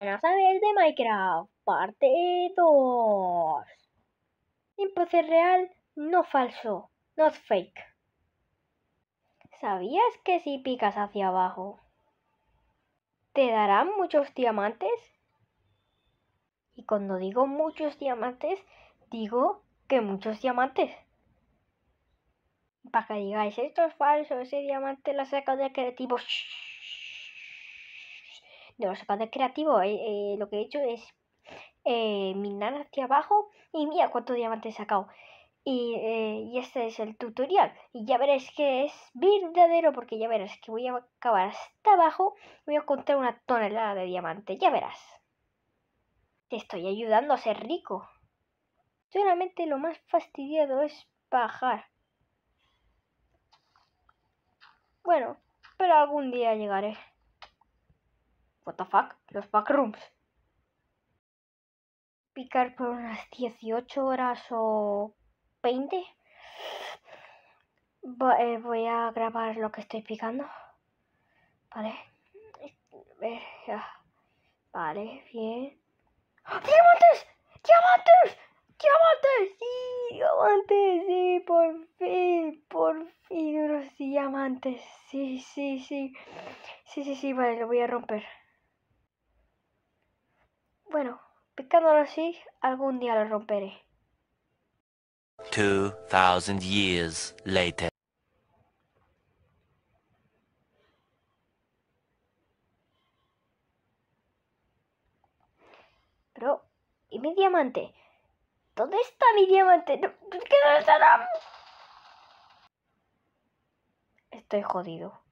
a saber de Minecraft, parte 2. proceso real, no falso, no fake. ¿Sabías que si picas hacia abajo, te darán muchos diamantes? Y cuando digo muchos diamantes, digo que muchos diamantes. Para que digáis, esto es falso, ese diamante lo saco de creativo. shhh de los zapatos creativos, eh, eh, lo que he hecho es eh, minar hacia abajo y mira cuántos diamantes he sacado. Y, eh, este es el tutorial. Y ya veréis que es verdadero porque ya verás que voy a acabar hasta abajo voy a encontrar una tonelada de diamantes. Ya verás. Te estoy ayudando a ser rico. Solamente lo más fastidiado es bajar. Bueno, pero algún día llegaré. What the fuck? Los backrooms. Picar por unas 18 horas o 20. Eh, voy a grabar lo que estoy picando. Vale. Eh, vale, bien. ¡Ah, ¡Diamantes! ¡Diamantes! ¡Diamantes! ¡Sí! ¡Diamantes! ¡Sí! ¡Por fin! ¡Por fin! los diamantes. Sí, sí, sí. Sí, sí, sí. Vale, lo voy a romper. Bueno, picándolo así, algún día lo romperé. 2000 years later. Pero, ¿y mi diamante? ¿Dónde está mi diamante? dónde pues, estará? Estoy jodido.